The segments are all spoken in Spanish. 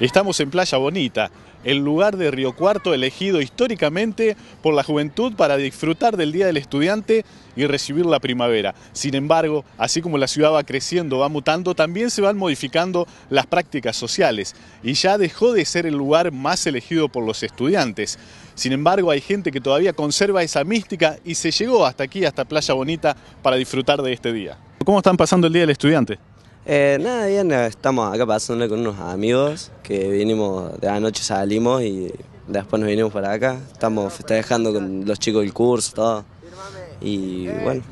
Estamos en Playa Bonita, el lugar de Río Cuarto elegido históricamente por la juventud para disfrutar del Día del Estudiante y recibir la primavera. Sin embargo, así como la ciudad va creciendo, va mutando, también se van modificando las prácticas sociales y ya dejó de ser el lugar más elegido por los estudiantes. Sin embargo, hay gente que todavía conserva esa mística y se llegó hasta aquí, hasta Playa Bonita, para disfrutar de este día. ¿Cómo están pasando el Día del Estudiante? Eh, nada, bien, eh, estamos acá pasándole con unos amigos que vinimos, de anoche salimos y después nos vinimos para acá. Estamos dejando con los chicos el curso, todo. Y bueno.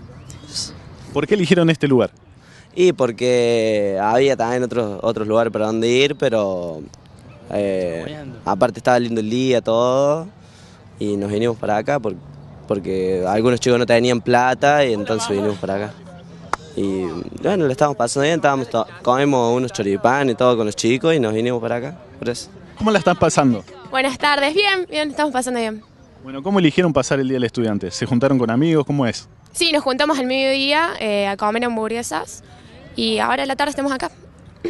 ¿Por qué eligieron este lugar? Y porque había también otros otros lugares para donde ir, pero eh, aparte estaba lindo el día, todo. Y nos vinimos para acá porque algunos chicos no tenían plata y entonces vinimos para acá. Y bueno, lo estamos pasando bien, estábamos unos choripán y todo con los chicos y nos vinimos para acá, ¿Cómo la están pasando? Buenas tardes, bien, bien, estamos pasando bien. Bueno, ¿cómo eligieron pasar el Día del Estudiante? ¿Se juntaron con amigos? ¿Cómo es? Sí, nos juntamos al mediodía eh, a comer hamburguesas y ahora a la tarde estamos acá.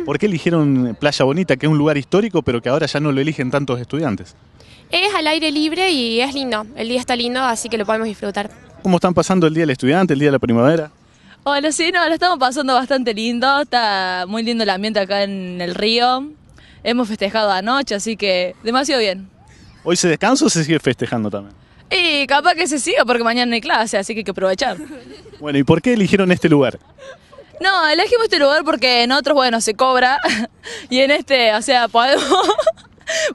¿Por qué eligieron Playa Bonita, que es un lugar histórico, pero que ahora ya no lo eligen tantos estudiantes? Es al aire libre y es lindo. El día está lindo, así que lo podemos disfrutar. ¿Cómo están pasando el Día del Estudiante, el Día de la Primavera? Bueno, sí, no, lo estamos pasando bastante lindo. Está muy lindo el ambiente acá en el río. Hemos festejado anoche, así que demasiado bien. ¿Hoy se descansa o se sigue festejando también? Y capaz que se siga porque mañana no hay clase, así que hay que aprovechar. Bueno, ¿y por qué eligieron este lugar? No, elegimos este lugar porque en otros, bueno, se cobra. Y en este, o sea, podemos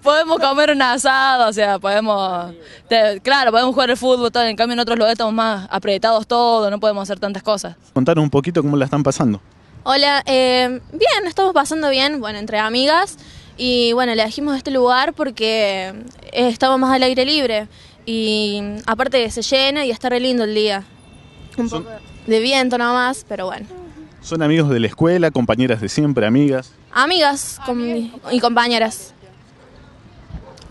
podemos comer un asado, o sea, podemos, claro, podemos jugar al fútbol, en cambio en otros lugares estamos más apretados todos, no podemos hacer tantas cosas. Contanos un poquito cómo la están pasando. Hola, eh, bien, estamos pasando bien, bueno, entre amigas y bueno, le elegimos este lugar porque estamos más al aire libre y aparte se llena y está re lindo el día. de viento nada más pero bueno. ¿Son amigos de la escuela, compañeras de siempre, amigas? Amigas y compañeras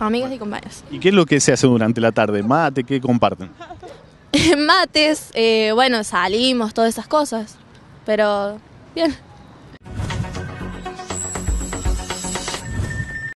amigas y compañeros. ¿Y qué es lo que se hace durante la tarde? ¿Mate? ¿Qué comparten? Mates, eh, bueno, salimos, todas esas cosas, pero bien.